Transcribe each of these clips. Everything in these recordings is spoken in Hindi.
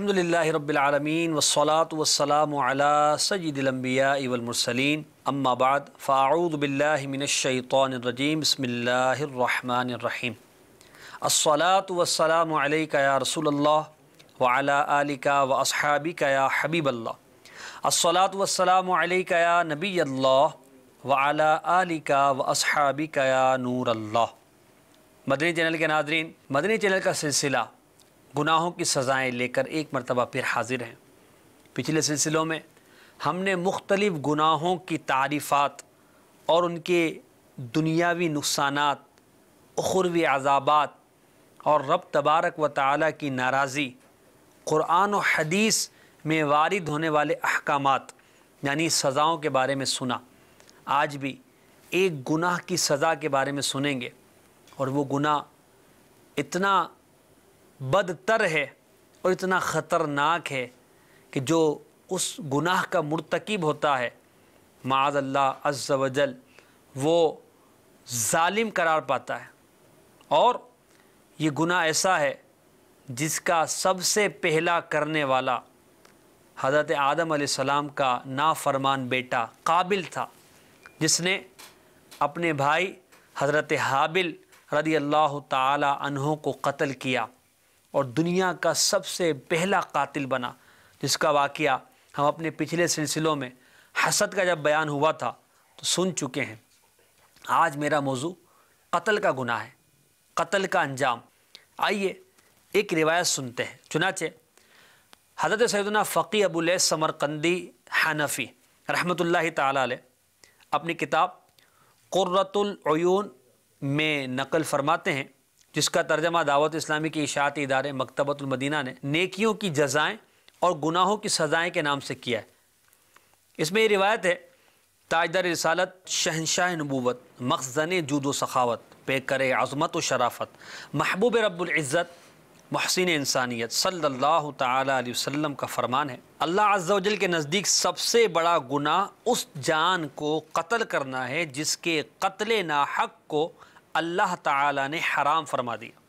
अल्हम्दुलिल्लाह रब्बिलआलमीन वस्सलातु वस्सलामु अला सय्यिदिल अंबिया वल मुरसलीन अम्मा बाद फ़ाऊद बिल्लाहि मिनश शैतानिर रजीम बिस्मिल्लाहिर रहमानिर रहीम अस्सलातु वस्सलामु अलैका या रसूलल्लाह व अला आलिका व अस्हाबिका या हबीबल्लाह अस्सलातु वस्सलामु अलैका या नबील्लाह व अला आलिका व अस्हाबिका या नूरल्लाह मदनी चैनल के नाजरीन मदनी चैनल का सिलसिला गुनाहों की सज़ाएँ लेकर एक मरतबा फिर हाजिर हैं पिछले सिलसिलों में हमने मुख्तलिफ़ गुनाहों की तारीफ़ात और उनके दुनियावी नुकसान अखरवी अजाबात और रब तबारक व ताली की नाराज़ी क़ुरान और हदीस में वारद होने वाले अहकाम यानी सज़ाओं के बारे में सुना आज भी एक गुनाह की सज़ा के बारे में सुनेंगे और वो गुनाह इतना बदतर है और इतना ख़तरनाक है कि जो उस गुनाह का मरतकब होता है माजल्ला अल्लाह वो ालिम करार पाता है और ये गुनाह ऐसा है जिसका सबसे पहला करने वाला हज़रत आदम सलाम का नाफरमान बेटा काबिल था जिसने अपने भाई हज़रत हाबिल रदी अल्लाह तहों को कत्ल किया और दुनिया का सबसे पहला कातिल बना जिसका वाक़ हम अपने पिछले सिलसिलों में हसद का जब बयान हुआ था तो सुन चुके हैं आज मेरा मौजू कत्ल का गुना है कत्ल का अंजाम आइए एक रिवायत सुनते हैं चुनाचे हजरत सैदना फ़ी अबुल समरकंदी हनफ़ी रहमत ला अपनी किताब क़ुरतुलून में नकल फरमाते हैं जिसका तर्जमा दावत इस्लामी के इशात इदारे मकतबतुलमदीना ने नेकियों की जजाएँ और गुनाहों की सजाएँ के नाम से किया है इसमें ये रिवायत है ताजदर रसालत शहनशाह नबूत मखजन जूद व सखावत पे करे आज़मत व शराफत महबूब रबुल्ज़त महसिन इंसानियत सल्लल्लाहु अलैहि वसल्लम का फ़रमान है अल्लाह अज्जल के नज़दीक सबसे बड़ा गुनाह उस जान को कत्ल करना है जिसके कत्ल नाहक को अल्लाह ताला ने हराम फरमा दिया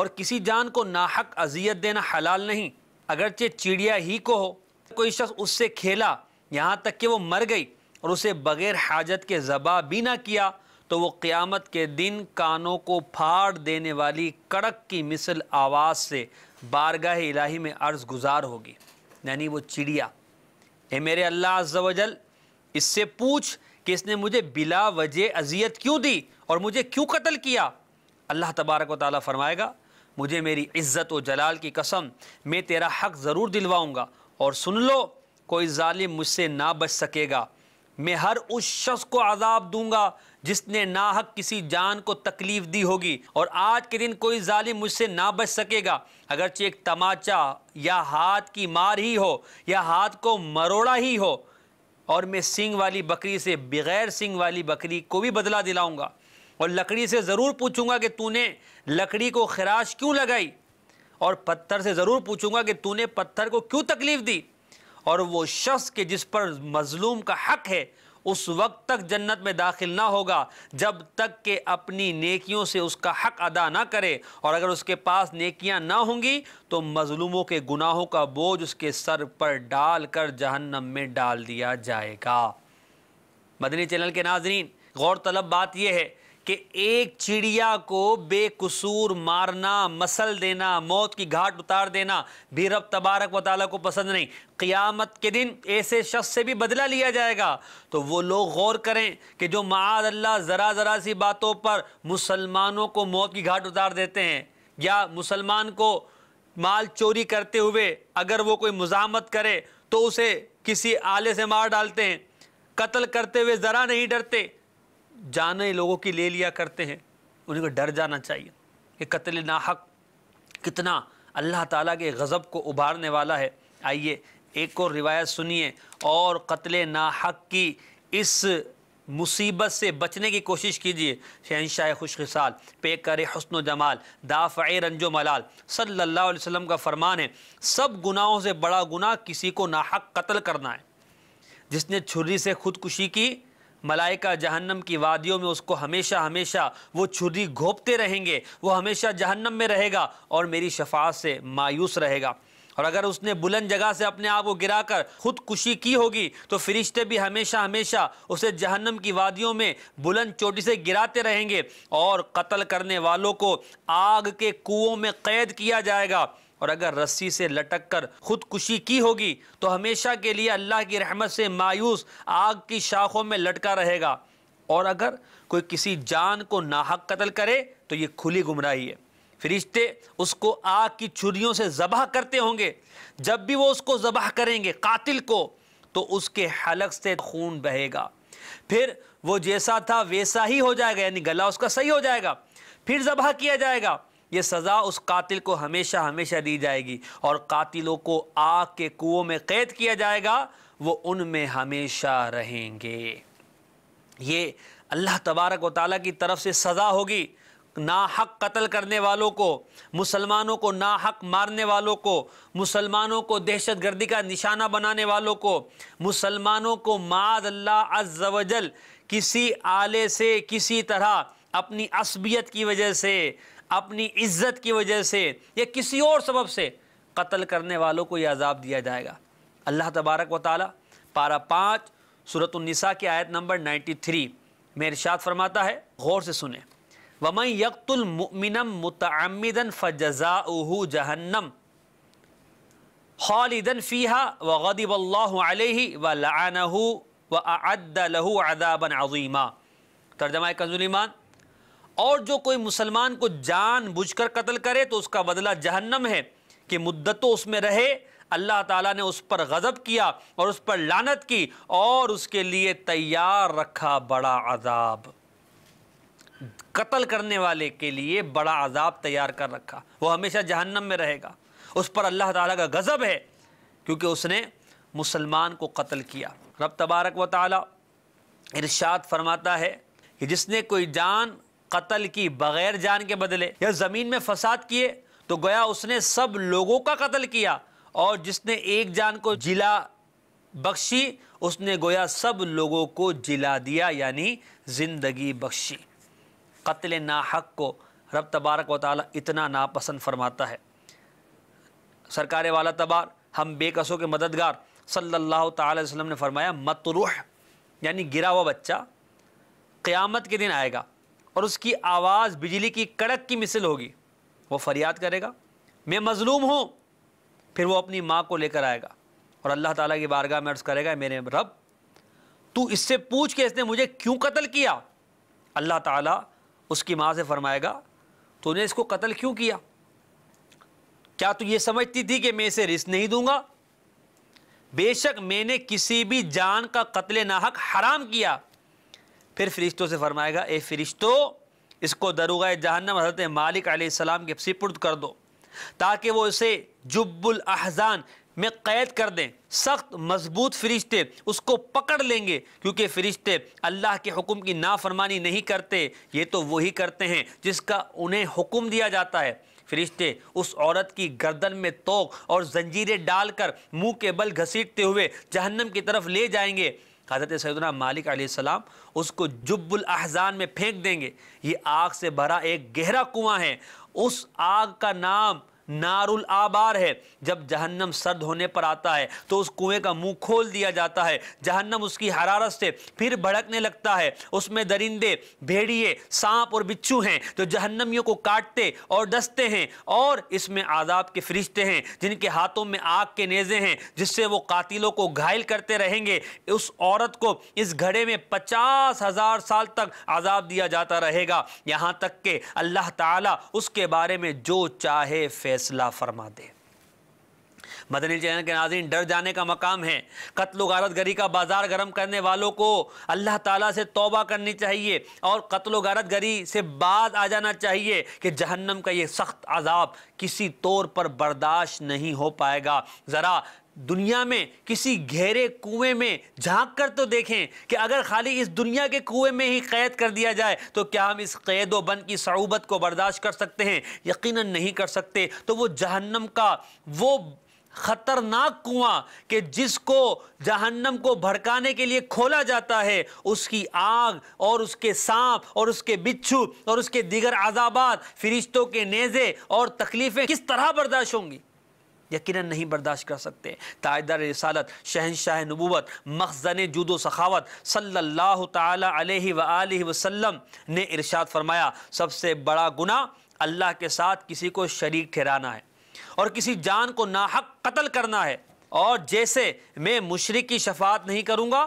और किसी जान को नाहक अजियत देना हलाल नहीं अगरचे चिड़िया ही को हो कोई शख्स उससे खेला यहाँ तक कि वो मर गई और उसे बग़ैर हाजत के जबा भी ना किया तो वो क़्यामत के दिन कानों को फाड़ देने वाली कड़क की मिसल आवाज़ से बारगाह इलाही में अर्ज़ गुजार होगी यानी वो चिड़िया ए मेरे अल्लाह अज्जल इससे पूछ कि इसने मुझे बिला वजह अजियत क्यों दी और मुझे क्यों कत्ल किया अल्लाह तबारक व फरमाएगा मुझे मेरी इज़्ज़त व जलाल की कसम मैं तेरा हक ज़रूर दिलवाऊँगा और सुन लो कोई ालिम मुझसे ना बच सकेगा मैं हर उस शख्स को आज़ाब दूंगा जिसने नाहक किसी जान को तकलीफ़ दी होगी और आज के दिन कोई ालिम मुझसे ना बच सकेगा अगरचे एक तमाचा या हाथ की मार ही हो या हाथ को मरोड़ा ही हो और मैं सिंग वाली बकरी से बगैर सिंग वाली बकरी को भी बदला दिलाऊंगा और लकड़ी से ज़रूर पूछूंगा कि तूने लकड़ी को खराश क्यों लगाई और पत्थर से ज़रूर पूछूंगा कि तूने पत्थर को क्यों तकलीफ़ दी और वो शख्स के जिस पर मजलूम का हक है उस वक्त तक जन्नत में दाखिल ना होगा जब तक के अपनी नेकियों से उसका हक अदा ना करे और अगर उसके पास नेकियां ना होंगी तो मजलूमों के गुनाहों का बोझ उसके सर पर डाल कर जहन्नम में डाल दिया जाएगा मदनी चैनल के नाजरीन गौरतलब बात यह है कि एक चिड़िया को बेकसूर मारना मसल देना मौत की घाट उतार देना भी रब तबारक व ताली को पसंद नहीं क़ियामत के दिन ऐसे शख्स से भी बदला लिया जाएगा तो वो लोग गौर करें कि जो माद अल्लाह ज़रा ज़रा सी बातों पर मुसलमानों को मौत की घाट उतार देते हैं या मुसलमान को माल चोरी करते हुए अगर वो कोई मुजामत करे तो उसे किसी आले से मार डालते हैं कत्ल करते हुए ज़रा नहीं डरते जाने लोगों की ले लिया करते हैं उनको डर जाना चाहिए कि कत्ल नाहक कितना अल्लाह ताला के गज़ब को उभारने वाला है आइए एक और रिवायत सुनिए और कत्ल नाहक की इस मुसीबत से बचने की कोशिश कीजिए शहनशाह खुशखसाल पे करे हसन जमाल दाफ़ रंजो मलाल सल्लल्लाहु अलैहि वसल्लम का फरमान है सब गुनाहों से बड़ा गुनाह किसी को नाहक कत्ल करना है जिसने छुरी से खुदकुशी की मलाइका जहन्नम की वादियों में उसको हमेशा हमेशा वो छुरी घोपते रहेंगे वो हमेशा जहन्नम में रहेगा और मेरी शफात से मायूस रहेगा और अगर उसने बुलंद जगह से अपने आप को गिराकर खुदकुशी की होगी तो फरिश्ते भी हमेशा हमेशा उसे जहन्नम की वादियों में बुलंद चोटी से गिराते रहेंगे और कत्ल करने वालों को आग के कुओं में कैद किया जाएगा और अगर रस्सी से लटक कर खुदकुशी की होगी तो हमेशा के लिए अल्लाह की रहमत से मायूस आग की शाखों में लटका रहेगा और अगर कोई किसी जान को नाहक कत्ल करे तो ये खुली गुमराही है फरिश्ते उसको आग की छुरियों से जबह करते होंगे जब भी वो उसको जबह करेंगे कातिल को तो उसके हलक से खून बहेगा फिर वो जैसा था वैसा ही हो जाएगा यानी गला उसका सही हो जाएगा फिर जबह किया जाएगा ये सज़ा उस कातिल को हमेशा हमेशा दी जाएगी और कातिलों को आग के कुओं में कैद किया जाएगा वो उनमें हमेशा रहेंगे ये अल्लाह तबारक व ताली की तरफ से सज़ा होगी नाहक कत्ल करने वालों को मुसलमानों को नाहक मारने वालों को मुसलमानों को दहशत गर्दी का निशाना बनाने वालों को मुसलमानों को माद अल्लाह अज्जल किसी आले से किसी तरह अपनी असबियत की वजह से अपनी इज्जत की वजह से या किसी और सबब से कत्ल करने वालों को यह अजाब दिया जाएगा अल्लाह तबारक व ताली पारा पाँच सूरतनिसा की आयत नंबर नाइन्टी थ्री में इर्शाद फरमाता है गौर से सुने वमई यकतुलमिनम मतमदन फ़जा जहन्नम खालिदन फ़ीहा व गदीबल्लाही व लानहू व अदाबन अजीमा तर्जमा कंजुलमान और जो कोई मुसलमान को जान बुझ कर कत्ल करे तो उसका बदला जहन्नम है कि मुद्दतों तो उसमें रहे अल्लाह ताला ने उस पर गज़ब किया और उस पर लानत की और उसके लिए तैयार रखा बड़ा अजाब कत्ल करने वाले के लिए बड़ा अजाब तैयार कर रखा वो हमेशा जहन्नम में रहेगा उस पर अल्लाह ताला का गज़ब है क्योंकि उसने मुसलमान को कत्ल किया रब तबारक व ताली इरशाद फरमाता है कि जिसने कोई जान कत्ल की बगैर जान के बदले या ज़मीन में फसाद किए तो गया उसने सब लोगों का कत्ल किया और जिसने एक जान को जिला बख्शी उसने गोया सब लोगों को जिला दिया यानी ज़िंदगी बख्शी कत्ल ना हक को रब तबारक व इतना नापसंद फरमाता है सरकार वाला तबार हम बेकसों के मददगार सल्लल्लाहु अलैहि वसल्लम ने फरमाया मतरूह यानी गिरा हुआ बच्चा क़यामत के दिन आएगा और उसकी आवाज़ बिजली की कड़क की मिसल होगी वो फरियाद करेगा मैं मज़लूम हूँ फिर वो अपनी माँ को लेकर आएगा और अल्लाह ताला की बारगाह में अर्ज़ करेगा मेरे रब तू इससे पूछ के इसने मुझे क्यों कत्ल किया अल्लाह ताला उसकी माँ से फरमाएगा तूने इसको कत्ल क्यों किया क्या तू ये समझती थी कि मैं इसे रिस नहीं दूंगा बेशक मैंने किसी भी जान का कत्ल नाहक हराम किया फिर फ़रिश्तों से फरमाएगा ए फ़रिश्तों इसको दरुगा जहन्नम हज़रत मालिक आसमाम के सिपुर्द कर दो ताकि वो इसे जुब्बुल अहजान में क़ैद कर दें सख्त मजबूत फरिश्ते उसको पकड़ लेंगे क्योंकि फरिश्ते अल्लाह के हुक्म की नाफरमानी नहीं करते ये तो वही करते हैं जिसका उन्हें हुक्म दिया जाता है फरिश्ते उस औरत की गर्दन में तोक और जंजीरें डालकर मुंह के बल घसीटते हुए जहन्नम की तरफ ले जाएंगे हज़रत सैदा मालिक सलाम उसको जुब्बुल अहजान में फेंक देंगे ये आग से भरा एक गहरा कुआं है उस आग का नाम नारुल आबार है जब जहन्नम सर्द होने पर आता है तो उस कुएं का मुंह खोल दिया जाता है जहन्नम उसकी हरारत से फिर भड़कने लगता है उसमें दरिंदे भेड़िए सांप और बिच्छू हैं जो जहन्नमियों को काटते और डसते हैं और इसमें आदाब के फरिश्ते हैं जिनके हाथों में आग के नेज़े हैं जिससे वो कातिलों को घायल करते रहेंगे उस औरत को इस घड़े में पचास हज़ार साल तक आज़ाब दिया जाता रहेगा यहाँ तक कि अल्लाह ताला उसके बारे में जो चाहे फेर फैसला फरमा दे मदनी चैनल के नाजीन डर जाने का मकाम है कत्ल गरी का बाजार गर्म करने वालों को अल्लाह ताला से तौबा करनी चाहिए और कत्ल गारत गरी से बाज आ जाना चाहिए कि जहन्नम का ये सख्त अजाब किसी तौर पर बर्दाश्त नहीं हो पाएगा ज़रा दुनिया में किसी गहरे कुएं में झांक कर तो देखें कि अगर खाली इस दुनिया के कुएं में ही कैद कर दिया जाए तो क्या हम इस कैद व बंद की सऊबत को बर्दाश्त कर सकते हैं यकीनन नहीं कर सकते तो वो जहन्नम का वो ख़तरनाक कुआं कि जिसको जहन्नम को भड़काने के लिए खोला जाता है उसकी आग और उसके सांप और उसके बिच्छू और उसके दिगर आज़ाबात फरिश्तों के नेज़े और तकलीफ़ें किस तरह बर्दाश्त होंगी यकीन नहीं बर्दाश्त कर सकते ताजदार रसालत शहनशाह नबूत मखजन जुदो सखावत सल्ला वसम ने इरशाद फरमाया सबसे बड़ा गुना अल्लाह के साथ किसी को शरीक ठहराना है और किसी जान को नाहक कत्ल करना है और जैसे मैं मुशरक़ की शफात नहीं करूँगा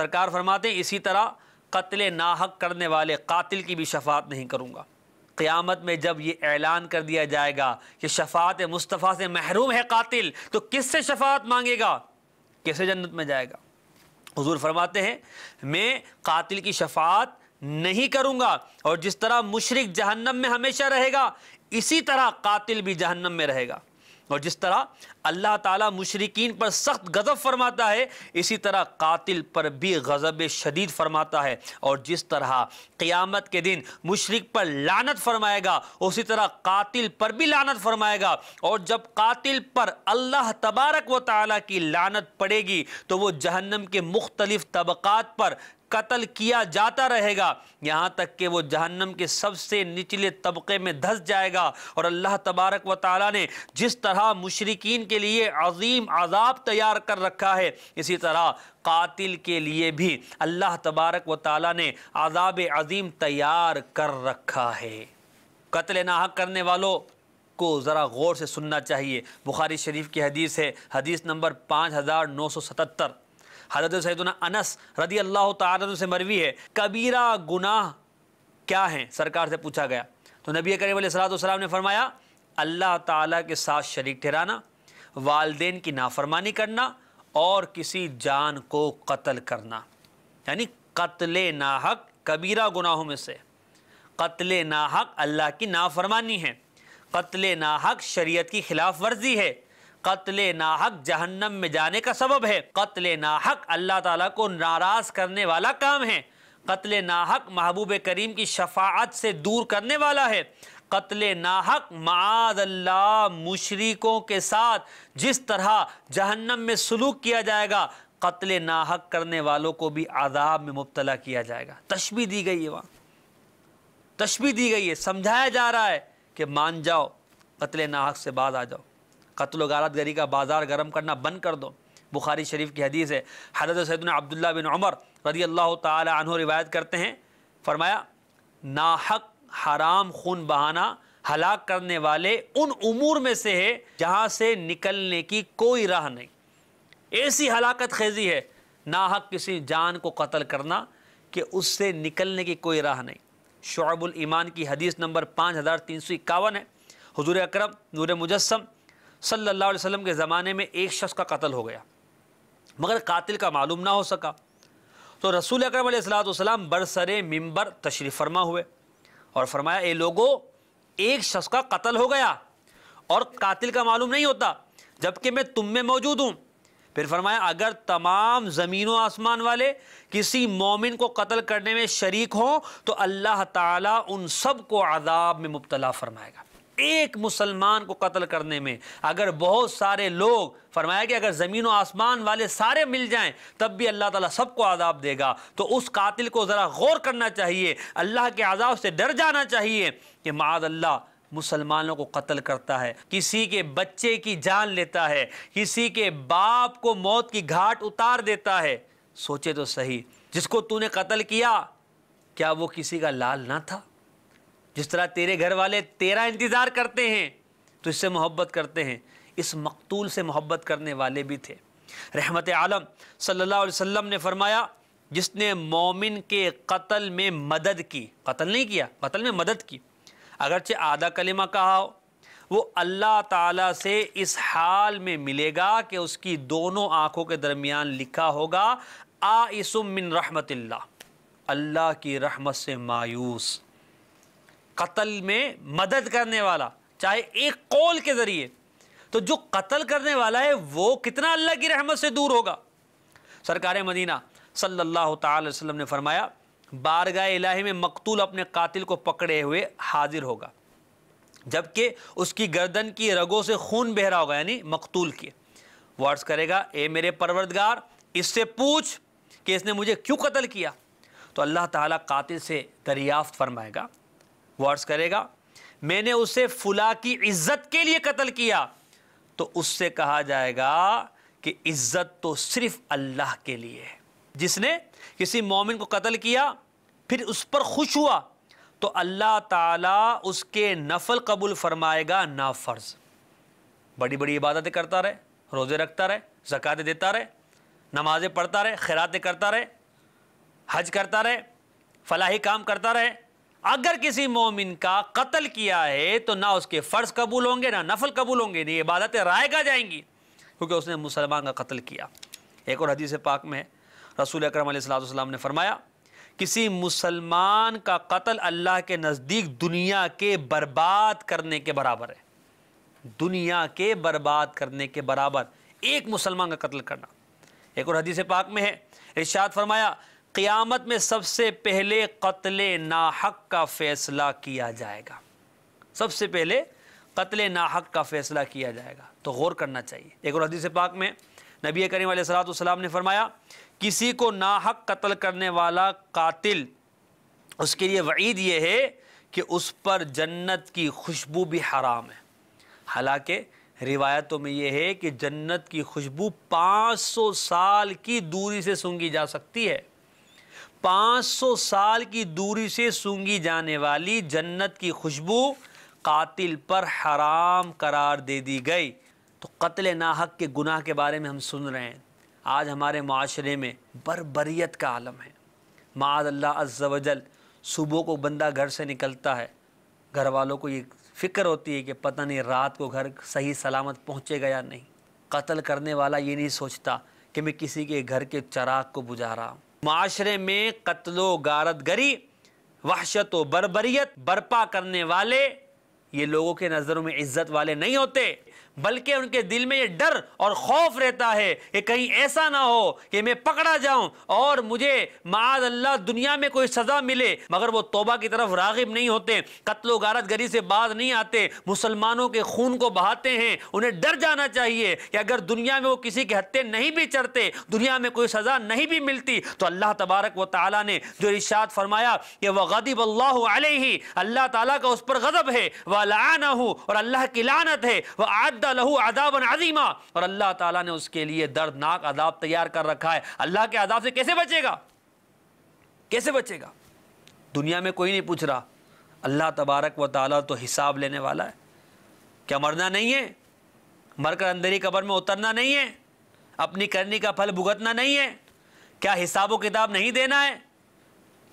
सरकार फरमाते इसी तरह कत्ल नाहक करने वाले कातिल की भी शफात नहीं करूँगा क़्यामत में जब ये ऐलान कर दिया जाएगा कि शफात मुस्तफ़ा से महरूम है कातिल तो किस से शफात मांगेगा कैसे जन्नत में जाएगा हजूर फरमाते हैं मैं कातिल की शफात नहीं करूँगा और जिस तरह मुशरक जहन्नम में हमेशा रहेगा इसी तरह कातिल भी जहन्नम में रहेगा और जिस तरह अल्लाह ताला मुशरकिन पर सख्त गज़ब फरमाता है इसी तरह कातिल पर भी गज़ब शदीद फरमाता है और जिस तरह क़ियामत के दिन मुशरक पर लानत फरमाएगा उसी तरह कातिल पर भी लानत फरमाएगा और जब कातिल पर अल्लाह तबारक व ताली की लानत पड़ेगी तो वो जहन्नम के मुख्तलिफ तबक़ात पर कत्ल किया जाता रहेगा यहाँ तक कि वो जहन्नम के सबसे निचले तबके में धस जाएगा और अल्लाह तबारक व ताली ने जिस तरह मुशरकिन के लिए अजीम आज़ाब तैयार कर रखा है इसी तरह कातिल के लिए भी अल्लाह तबारक व ताली ने आज़ाब अजीम तैयार कर रखा है कत्ल नाहक करने वालों को ज़रा गौर से सुनना चाहिए बुखारी शरीफ की हदीस है हदीस नंबर पाँच हज़ार नौ सौ सतहत्तर हजरत सैदना अनस रदी अल्लाह तन से मरवी है कबीरा गुनाह क्या हैं सरकार से पूछा गया तो नबी करीम सलाम ने फरमाया अल्लाह ताला के साथ शरीक ठहराना वालदेन की नाफरमानी करना और किसी जान को कत्ल करना यानी कत्ल नाहक कबीरा गुनाहों में से कत्ल नाहक अल्लाह की नाफरमानी है कत्ल नाहक शरीयत की खिलाफ वर्जी है कत्ल नाहक जहन्नम में जाने का सबब है कत्ल नाहक अल्लाह ताला को नाराज़ करने वाला काम है कत्ल नाहक महबूब करीम की शफात से दूर करने वाला है कत्ल नाहक अल्लाह मुशरिकों के साथ जिस तरह जहन्नम में सलूक किया जाएगा कत्ल नाहक करने वालों को भी आदाब में मुबतला किया जाएगा तशबी दी गई है वहाँ तशबी दी गई है समझाया जा रहा है कि मान जाओ कत्ल नाहक से बाद आ जाओ कत्ल गारत गरी का बाज़ार गर्म करना बंद कर दो बुखारी शरीफ की हदीस है हजरत सैदन अब्दुल्ला बिन उमर रदी अल्लाह तहों रिवायत करते हैं फरमाया नाहक हराम खून बहाना हलाक करने वाले उन उमूर में से है जहाँ से निकलने की कोई राह नहीं ऐसी हलाकत खेजी है नाहक किसी जान को कत्ल करना कि उससे निकलने की कोई राह नहीं शुरबुल ईमान की हदीस नंबर पाँच हज़ार तीन सौ इक्यावन है हजूर अक्रम नूर मुजस्म सल्लल्लाहु अलैहि वसल्लम के ज़माने में एक शख्स का कत्ल हो गया मगर कातिल का मालूम ना हो सका तो रसूल अक्रम सलाम बरसर मंबर तशरीफ़ फरमा हुए और फरमाया ए लोगो एक शख्स का कत्ल हो गया और कातिल का मालूम नहीं होता जबकि मैं तुम में मौजूद हूँ फिर फरमाया अगर तमाम ज़मीन व आसमान वाले किसी मोमिन को कत्ल करने में शरीक हों तो अल्लाह ताला उन सब को आदाब में मुबतला फरमाएगा एक मुसलमान को कत्ल करने में अगर बहुत सारे लोग फरमाया कि अगर ज़मीन व आसमान वाले सारे मिल जाएं तब भी अल्लाह ताला सबको आज़ाब देगा तो उस कातिल को ज़रा गौर करना चाहिए अल्लाह के आज़ाब से डर जाना चाहिए कि माद अल्लाह मुसलमानों को कत्ल करता है किसी के बच्चे की जान लेता है किसी के बाप को मौत की घाट उतार देता है सोचे तो सही जिसको तूने कत्ल किया क्या वो किसी का लाल ना था जिस तरह तेरे घर वाले तेरा इंतज़ार करते हैं तो इससे मोहब्बत करते हैं इस मकतूल से मोहब्बत करने वाले भी थे रहमत आलम सल्लल्लाहु अलैहि वसल्लम ने फरमाया जिसने मोमिन के कत्ल में मदद की कत्ल नहीं किया कत्ल में मदद की अगरचे आधा कलिमा कहा हो वो अल्लाह ताला से इस हाल में मिलेगा कि उसकी दोनों आँखों के दरमियान लिखा होगा आइसुम मिन रहमत अल्लाह की रहमत से मायूस कत्ल में मदद करने वाला चाहे एक कौल के ज़रिए तो जो कत्ल करने वाला है वो कितना अल्लाह की रहमत से दूर होगा सरकार मदीना सल्लल्लाहु अलैहि वसल्लम ने फरमाया बारगाह इलाही में मकतूल अपने कातिल को पकड़े हुए हाजिर होगा जबकि उसकी गर्दन की रगों से खून बह रहा होगा यानी मकतूल के वर्ड्स करेगा ए मेरे परवरदगार इससे पूछ कि इसने मुझे क्यों कत्ल किया तो अल्लाह ताला कातिल से दरियाफ्त फरमाएगा वर्ष करेगा मैंने उसे फुला की इज्जत के लिए कत्ल किया तो उससे कहा जाएगा कि इज्जत तो सिर्फ अल्लाह के लिए है जिसने किसी मोमिन को कत्ल किया फिर उस पर खुश हुआ तो अल्लाह ताला उसके नफल कबूल फरमाएगा ना फर्ज बड़ी बड़ी इबादतें करता रहे रोज़े रखता रहे ज़क़़त देता रहे नमाज़ें पढ़ता रहे खैरातें करता रहे हज करता रहे फलाही काम करता रहे अगर किसी मोमिन का कत्ल किया है तो ना उसके फ़र्ज कबूल होंगे ना नफल कबूल होंगे नहीं इबादतें रायगा जाएंगी क्योंकि उसने मुसलमान का कत्ल किया एक और हदीस पाक में रसूल अक्रम सलाम ने फरमाया किसी मुसलमान का कत्ल अल्लाह के नज़दीक दुनिया के बर्बाद करने के बराबर है दुनिया के बर्बाद करने के बराबर एक मुसलमान का कत्ल करना एक और हदीस पाक में है इर्शाद फरमाया क़ियामत में सबसे पहले कत्ल नाहक का फ़ैसला किया जाएगा सबसे पहले कत्ल नाहक का फ़ैसला किया जाएगा तो गौर करना चाहिए एक और हदीस पाक में नबी करीम सलाम ने फरमाया किसी को नाहक कत्ल करने वाला कातिल उसके लिए वईद यह है कि उस पर जन्नत की खुशबू भी हराम है हालांकि रिवायतों में यह है कि जन्नत की खुशबू 500 साल की दूरी से सूंघी जा सकती है 500 साल की दूरी से सूंगी जाने वाली जन्नत की खुशबू कातिल पर हराम करार दे दी गई तो कत्ल नाहक के गुनाह के बारे में हम सुन रहे हैं आज हमारे माशरे में बरबरीत का आलम है माद अल्लाह अज्जवजल सुबह को बंदा घर से निकलता है घर वालों को ये फ़िक्र होती है कि पता नहीं रात को घर सही सलामत पहुँचेगा या नहीं कत्ल करने वाला ये नहीं सोचता कि मैं किसी के घर के चराग को बुझा रहा हूँ माशरे में कत्लो गारत गरी वहशत व बरबरीत बर्पा करने वाले ये लोगों के नज़रों में इज़्ज़त वाले नहीं होते बल्कि उनके दिल में ये डर और खौफ रहता है कि कहीं ऐसा ना हो कि मैं पकड़ा जाऊं और मुझे माद अल्लाह दुनिया में कोई सज़ा मिले मगर वो तोबा की तरफ रागिब नहीं होते कत्लो गारत गरी से बाज नहीं आते मुसलमानों के खून को बहाते हैं उन्हें डर जाना चाहिए कि अगर दुनिया में वो किसी के हत्ते नहीं भी चढ़ते दुनिया में कोई सज़ा नहीं भी मिलती तो अल्लाह तबारक व ताली ने जो इर्शाद फरमाया कि वह गदीब अल्लाह अल्लाह ताली का उस पर गज़ब है वह लाना हूँ और अल्लाह की लानत है वह आदा अदा लहू अदाबन अजीमा और अल्लाह तला ने उसके लिए दर्दनाक अदाब तैयार कर रखा है अल्लाह के अदाब से कैसे बचेगा कैसे बचेगा दुनिया में कोई नहीं पूछ रहा अल्लाह तबारक व ताली तो हिसाब लेने वाला है क्या मरना नहीं है मरकर अंदर ही कबर में उतरना नहीं है अपनी करनी का फल भुगतना नहीं है क्या हिसाब व किताब नहीं देना है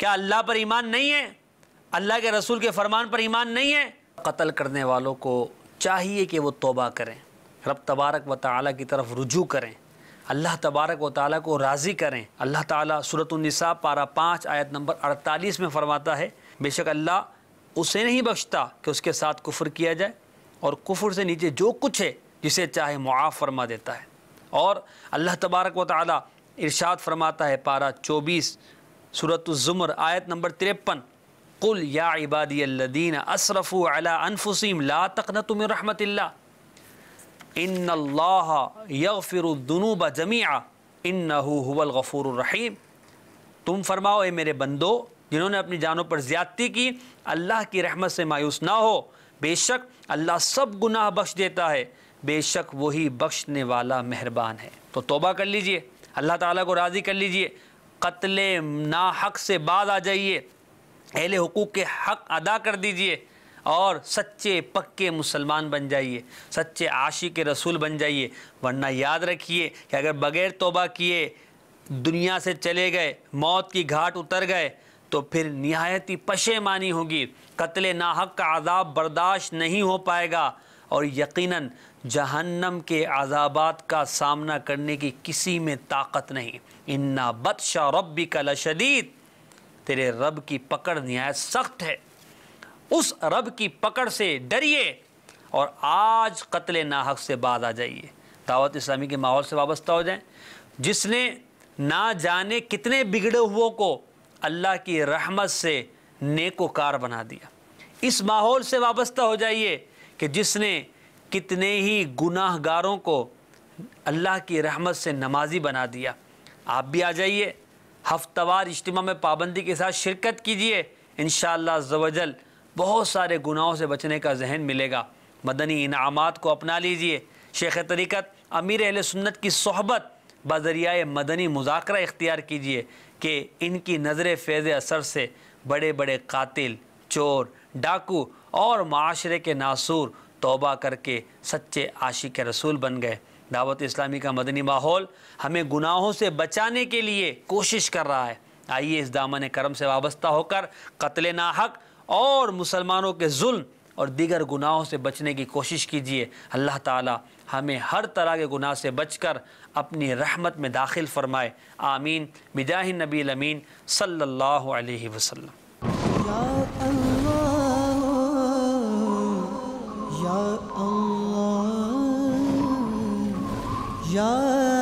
क्या अल्लाह पर ईमान नहीं है अल्लाह के रसूल के फरमान पर ईमान नहीं है कत्ल करने वालों को चाहिए कि वो तोबा करें रब तबारक व ताली की तरफ रुजू करें अल्लाह तबारक व ताली को राज़ी करें अल्लाह ताली सूरतनसा पारा पाँच आयत नंबर अड़तालीस में फ़रमाता है बेशक अल्लाह उसे नहीं बख्शता कि उसके साथ कुफर किया जाए और कुफर से नीचे जो कुछ है जिसे चाहे मुआफ़ फरमा देता है और अल्लाह तबारक व ताली इरशाद फरमाता है पारा चौबीस सूरत ज़ुमर आयत नंबर तिरपन कुल या इबादी असरफु असरफ़ अला अनफुसीम ला तकनतुम रहमत इन यफ़िरदनूब जमिया इन नहुवलगफ़ूररहीम तुम फरमाओ ए मेरे बंदो जिन्होंने अपनी जानों पर ज़्यादती की अल्लाह की रहमत से मायूस ना हो बेशक अल्लाह सब गुनाह बख्श देता है बेशक वही बख्शने वाला मेहरबान है तो तोबा कर लीजिए अल्लाह ताला को राज़ी कर लीजिए कत्ले ना हक से बाज़ आ जाइए अहले हकूक़ के हक़ अदा कर दीजिए और सच्चे पक्के मुसलमान बन जाइए सच्चे आशी के रसूल बन जाइए वरना याद रखिए कि अगर बग़ैर तोबा किए दुनिया से चले गए मौत की घाट उतर गए तो फिर नहायत ही पशेमानी होगी कत्ल नाहक का आज़ाब बर्दाश्त नहीं हो पाएगा और यकीनन जहन्नम के आज़ाबात का सामना करने की किसी में ताकत नहीं इन्ना बदशा रब्बी का लशदीद तेरे रब की पकड़ नहायत सख्त है उस रब की पकड़ से डरिए और आज कत्ल नाहक से बाद आ जाइए दावत इस्लामी के माहौल से वाबस्ता हो जाए जिसने ना जाने कितने बिगड़े हुओं को अल्लाह की रहमत से नेकोकार बना दिया इस माहौल से वाबस्ता हो जाइए कि जिसने कितने ही गुनाहगारों को अल्लाह की रहमत से नमाजी बना दिया आप भी आ जाइए हफ्तावार इज्तम में पाबंदी के साथ शिरकत कीजिए इन शवजल बहुत सारे गुनाहों से बचने का जहन मिलेगा मदनी इनाम को अपना लीजिए शेख तरीक़त अमीर अहल सुन्नत की सहबत बजरिया मदनी मुजाकर इख्तियार कीजिए कि इनकी नज़र फैज़ असर से बड़े बड़े कातिल चोर डाकू और माशरे के नासूर तोबा करके सच्चे आशिक रसूल बन गए दावत इस्लामी का मदनी माहौल हमें गुनाहों से बचाने के लिए कोशिश कर रहा है आइए इस दामन करम से वाबस्ता होकर कत्ल नाहक और मुसलमानों के जुल्म और दीगर गुनाहों से बचने की कोशिश कीजिए अल्लाह ताला हमें हर तरह के गुनाह से बचकर अपनी रहमत में दाखिल फ़रमाए आमीन बिजाह नबी अमीन सल्लल्लाहु अलैहि वसल्लम Yeah.